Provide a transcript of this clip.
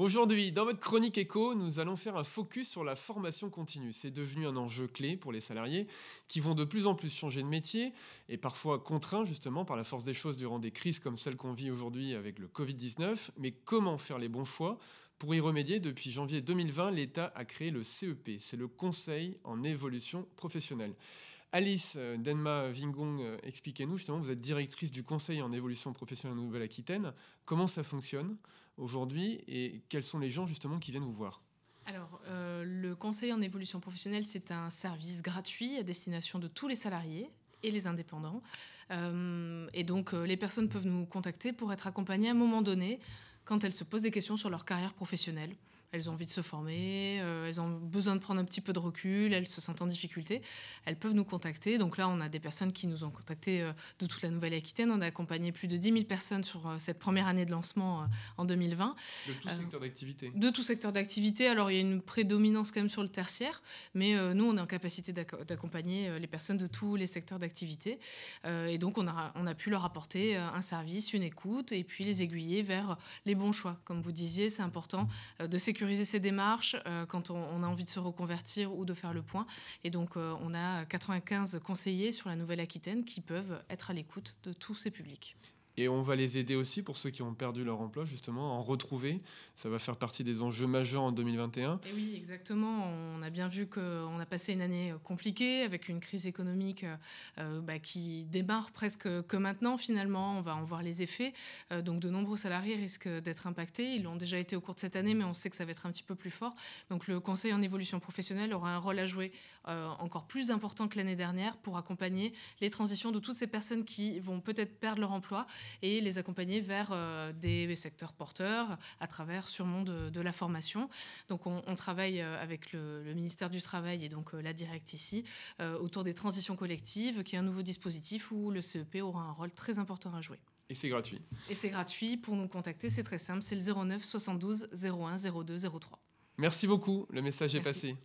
Aujourd'hui, dans votre chronique écho, nous allons faire un focus sur la formation continue. C'est devenu un enjeu clé pour les salariés qui vont de plus en plus changer de métier et parfois contraints justement par la force des choses durant des crises comme celle qu'on vit aujourd'hui avec le Covid-19. Mais comment faire les bons choix pour y remédier, depuis janvier 2020, l'État a créé le CEP, c'est le Conseil en évolution professionnelle. Alice euh, Denma Vingong, euh, expliquez-nous justement, vous êtes directrice du Conseil en évolution professionnelle Nouvelle-Aquitaine. Comment ça fonctionne aujourd'hui et quels sont les gens justement qui viennent vous voir alors, euh, le conseil en évolution professionnelle, c'est un service gratuit à destination de tous les salariés et les indépendants. et donc, les personnes peuvent nous contacter pour être accompagnées à un moment donné quand elles se posent des questions sur leur carrière professionnelle. Elles ont envie de se former, euh, elles ont besoin de prendre un petit peu de recul, elles se sentent en difficulté. Elles peuvent nous contacter. Donc là, on a des personnes qui nous ont contacté euh, de toute la Nouvelle-Aquitaine. On a accompagné plus de 10 000 personnes sur euh, cette première année de lancement en 2020. De tout secteur d'activité De tout secteur d'activité. Alors, il y a une prédominance quand même sur le tertiaire, mais nous, on est en capacité d'accompagner les personnes de tous les secteurs d'activité. et donc, on a, on a pu leur apporter un service, une écoute, et puis les aiguiller vers les bons choix. Comme vous disiez, c'est important de sécuriser sécuriser ses démarches euh, quand on, on, a envie de se reconvertir ou de faire le point. Et donc, euh, on a 95 conseillers sur la Nouvelle-Aquitaine qui peuvent être à l'écoute de tous ces publics. Et on va les aider aussi pour ceux qui ont perdu leur emploi, justement, en retrouver. Ça va faire partie des enjeux majeurs en 2021. Eh oui, exactement. On a bien vu qu'on a passé une année euh, compliquée avec une crise économique euh, euh, bah, qui démarre presque que maintenant, finalement. On va en voir les effets. donc, de nombreux salariés risquent d'être impactés. Ils l'ont déjà été au cours de cette année, mais on sait que ça va être un petit peu plus fort. Donc, le Conseil en évolution professionnelle aura un rôle à jouer encore plus important que l'année dernière pour accompagner les transitions de toutes ces personnes qui vont peut-être perdre leur emploi et les accompagner vers euh, des secteurs porteurs à travers sûrement de, de la formation. Donc on, travaille euh, avec le, ministère du Travail et donc euh, la directe ici autour des transitions collectives, qui est un nouveau dispositif où le CEP aura un rôle très important à jouer. Et c'est gratuit. Et c'est gratuit. Pour nous contacter, c'est très simple. C'est le 09 72 01 02 03. Merci beaucoup. Le message est passé.